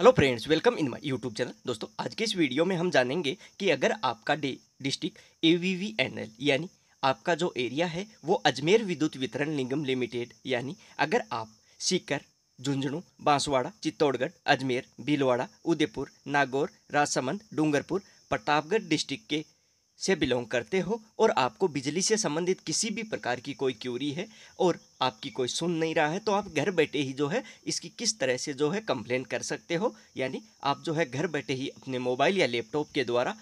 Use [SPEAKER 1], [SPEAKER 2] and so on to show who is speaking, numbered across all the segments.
[SPEAKER 1] hello friends welcome in my YouTube channel दोस्तों आज के इस वीडियो में हम जानेंगे कि अगर आपका डे district A V V N L यानी आपका जो एरिया है वो अजमेर विद्युत वितरण निगम लिमिटेड यानी अगर आप सीकर झुंझुनू बांसवाड़ा चित्तौड़गढ़ अजमेर भीलवाड़ा उदयपुर नागौर राजसमंद डूंगरपुर प्रतापगढ़ डिस्ट्रिक्ट के से बिलोंग करते हो और आपको बिजली से संबंधित किसी भी प्रकार की कोई क्यूरी है और आपकी कोई सुन नहीं रहा है तो आप घर बैठे ही जो है इसकी किस तरह से जो है कंप्लेन कर सकते हो यानी आप जो है घर बैठे ही अपने मोबाइल या लैपटॉप के द्वारा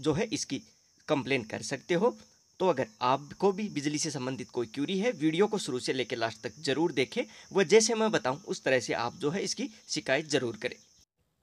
[SPEAKER 1] जो है इसकी कंप्लेन कर सकते हो तो अगर आपको भी बिजली से संबंधित कोई क्यूरी है वीडियो को शुरू से लेकर लास्ट तक जरूर देखें वह जैसे मैं बताऊँ उस तरह से आप जो है इसकी शिकायत जरूर करें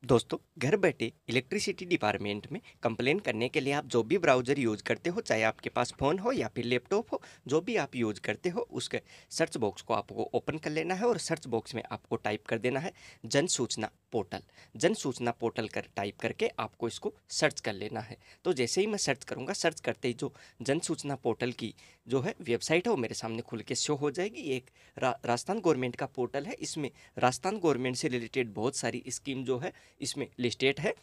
[SPEAKER 1] दोस्तों घर बैठे इलेक्ट्रिसिटी डिपार्टमेंट में कंप्लेन करने के लिए आप जो भी ब्राउज़र यूज़ करते हो चाहे आपके पास फ़ोन हो या फिर लैपटॉप हो जो भी आप यूज़ करते हो उसके सर्च बॉक्स को आपको ओपन कर लेना है और सर्च बॉक्स में आपको टाइप कर देना है जन सूचना पोर्टल जन सूचना पोर्टल कर टाइप करके आपको इसको सर्च कर लेना है तो जैसे ही मैं सर्च करूँगा सर्च करते ही जो जन सूचना पोर्टल की जो है वेबसाइट है वो मेरे सामने खुल के शो हो जाएगी एक रा, राजस्थान गवर्नमेंट का पोर्टल है इसमें राजस्थान गवर्नमेंट से रिलेटेड बहुत सारी स्कीम जो है इसमें लिस्टेड है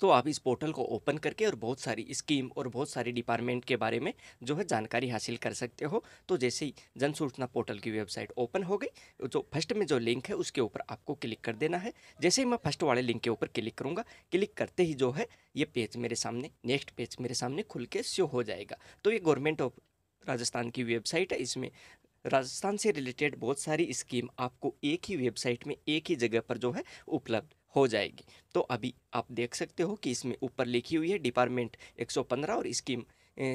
[SPEAKER 1] तो आप इस पोर्टल को ओपन करके और बहुत सारी स्कीम और बहुत सारी डिपार्टमेंट के बारे में जो है जानकारी हासिल कर सकते हो तो जैसे ही जन सूचना पोर्टल की वेबसाइट ओपन हो गई जो फर्स्ट में जो लिंक है उसके ऊपर आपको क्लिक कर देना है जैसे ही मैं फर्स्ट वाले लिंक के ऊपर क्लिक करूँगा क्लिक करते ही जो है ये पेज मेरे सामने नेक्स्ट पेज मेरे सामने खुल के शो हो जाएगा तो ये गवर्नमेंट ऑफ राजस्थान की वेबसाइट है इसमें राजस्थान से रिलेटेड बहुत सारी स्कीम आपको एक ही वेबसाइट में एक ही जगह पर जो है उपलब्ध हो जाएगी तो अभी आप देख सकते हो कि इसमें ऊपर लिखी हुई है डिपार्टमेंट 115 और स्कीम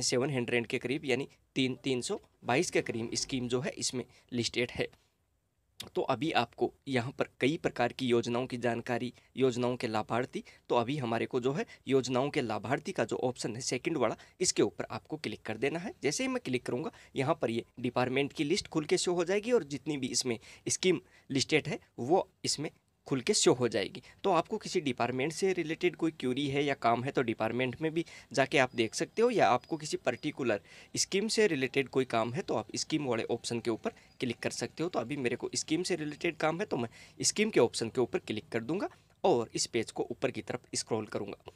[SPEAKER 1] सेवन हंड्रेड के करीब यानी तीन तीन सौ बाईस के करीब स्कीम जो है इसमें लिस्टेड है तो अभी आपको यहाँ पर कई प्रकार की योजनाओं की जानकारी योजनाओं के लाभार्थी तो अभी हमारे को जो है योजनाओं के लाभार्थी का जो ऑप्शन है सेकंड वाला इसके ऊपर आपको क्लिक कर देना है जैसे ही मैं क्लिक करूँगा यहाँ पर ये डिपार्टमेंट की लिस्ट खुल के शो हो जाएगी और जितनी भी इसमें स्कीम लिस्टेड है वो इसमें खुल के शो हो जाएगी तो आपको किसी डिपार्टमेंट से रिलेटेड कोई क्यूरी है या काम है तो डिपार्टमेंट में भी जाके आप देख सकते हो या आपको किसी पर्टिकुलर स्कीम से रिलेटेड कोई काम है तो आप स्कीम वाले ऑप्शन के ऊपर क्लिक कर सकते हो तो अभी मेरे को स्कीम से रिलेटेड काम है तो मैं स्कीम के ऑप्शन के ऊपर क्लिक कर दूंगा और इस पेज को ऊपर की तरफ स्क्रॉल करूँगा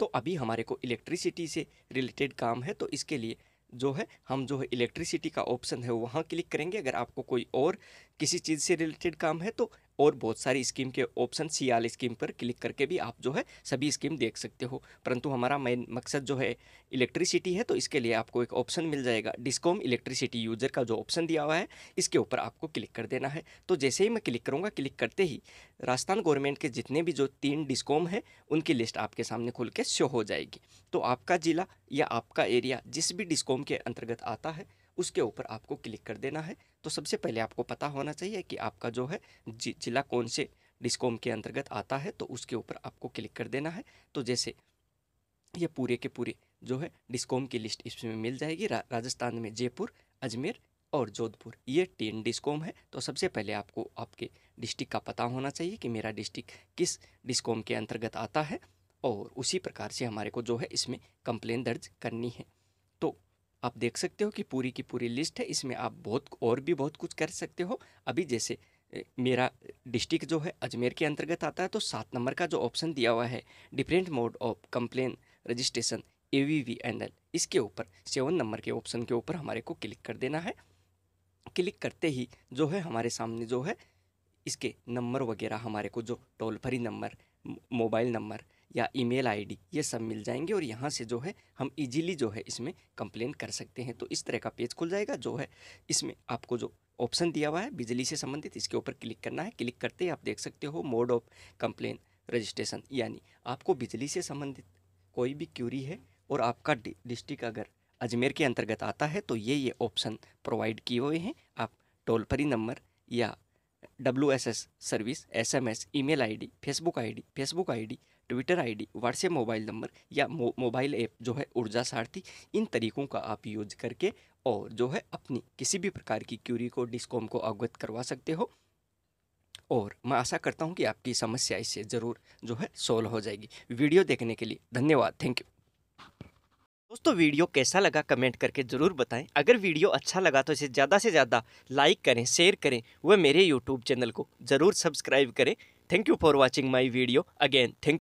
[SPEAKER 1] तो अभी हमारे को इलेक्ट्रिसिटी से रिलेटेड काम है तो इसके लिए जो है हम जो है इलेक्ट्रिसिटी का ऑप्शन है वहाँ क्लिक करेंगे अगर आपको कोई और किसी चीज़ से रिलेटेड काम है तो और बहुत सारी स्कीम के ऑप्शन सी आल स्कीम पर क्लिक करके भी आप जो है सभी स्कीम देख सकते हो परंतु हमारा मेन मकसद जो है इलेक्ट्रिसिटी है तो इसके लिए आपको एक ऑप्शन मिल जाएगा डिस्कॉम इलेक्ट्रिसिटी यूज़र का जो ऑप्शन दिया हुआ है इसके ऊपर आपको क्लिक कर देना है तो जैसे ही मैं क्लिक करूँगा क्लिक करते ही राजस्थान गवर्नमेंट के जितने भी जो तीन डिस्कॉम है उनकी लिस्ट आपके सामने खुल के शो हो जाएगी तो आपका ज़िला या आपका एरिया जिस भी डिस्कॉम के अंतर्गत आता है उसके ऊपर आपको क्लिक कर देना है तो सबसे पहले आपको पता होना चाहिए कि आपका जो है जिला कौन से डिस्कॉम के अंतर्गत आता है तो उसके ऊपर आपको क्लिक कर देना है तो जैसे ये पूरे के पूरे जो है डिस्कॉम की लिस्ट इसमें मिल जाएगी रा, राजस्थान में जयपुर अजमेर और जोधपुर ये टेन डिस्कॉम है तो सबसे पहले आपको आपके डिस्ट्रिक्ट का पता होना चाहिए कि मेरा डिस्ट्रिक्ट किस डिस्कॉम के अंतर्गत आता है और उसी प्रकार से हमारे को जो है इसमें कंप्लेन दर्ज करनी है आप देख सकते हो कि पूरी की पूरी लिस्ट है इसमें आप बहुत और भी बहुत कुछ कर सकते हो अभी जैसे मेरा डिस्ट्रिक्ट जो है अजमेर के अंतर्गत आता है तो सात नंबर का जो ऑप्शन दिया हुआ है different mode of complaint registration A V V N L इसके ऊपर सेवन नंबर के ऑप्शन के ऊपर हमारे को क्लिक कर देना है क्लिक करते ही जो है हमारे सामने जो है इसके नंबर वगैरह हमारे को जो toll free number mobile number या ईमेल आईडी ये सब मिल जाएंगे और यहाँ से जो है हम इजीली जो है इसमें कंप्लेन कर सकते हैं तो इस तरह का पेज खुल जाएगा जो है इसमें आपको जो ऑप्शन दिया हुआ है बिजली से संबंधित इसके ऊपर क्लिक करना है क्लिक करते ही आप देख सकते हो मोड ऑफ कंप्लेन रजिस्ट्रेशन यानी आपको बिजली से संबंधित कोई भी क्यूरी है और आपका डिस्ट्रिक्ट अगर अजमेर के अंतर्गत आता है तो ये ये ऑप्शन प्रोवाइड किए हुए हैं आप टोल फ्री नंबर या W S S service S M S email I D Facebook I D Facebook I D Twitter ID, WhatsApp mobile number या मोबाइल ऐप जो है ऊर्जा सारथी इन तरीकों का आप यूज करके और जो है अपनी किसी भी प्रकार की क्यूरी को डिस्कॉम को अवगत करवा सकते हो और मैं आशा करता हूँ कि आपकी समस्या इससे ज़रूर जो है सॉल्व हो जाएगी वीडियो देखने के लिए धन्यवाद थैंक यू दोस्तों वीडियो कैसा लगा कमेंट करके ज़रूर बताएं अगर वीडियो अच्छा लगा तो इसे ज़्यादा से ज़्यादा लाइक करें शेयर करें वह मेरे यूट्यूब चैनल को ज़रूर सब्सक्राइब करें thank you for watching my video again thank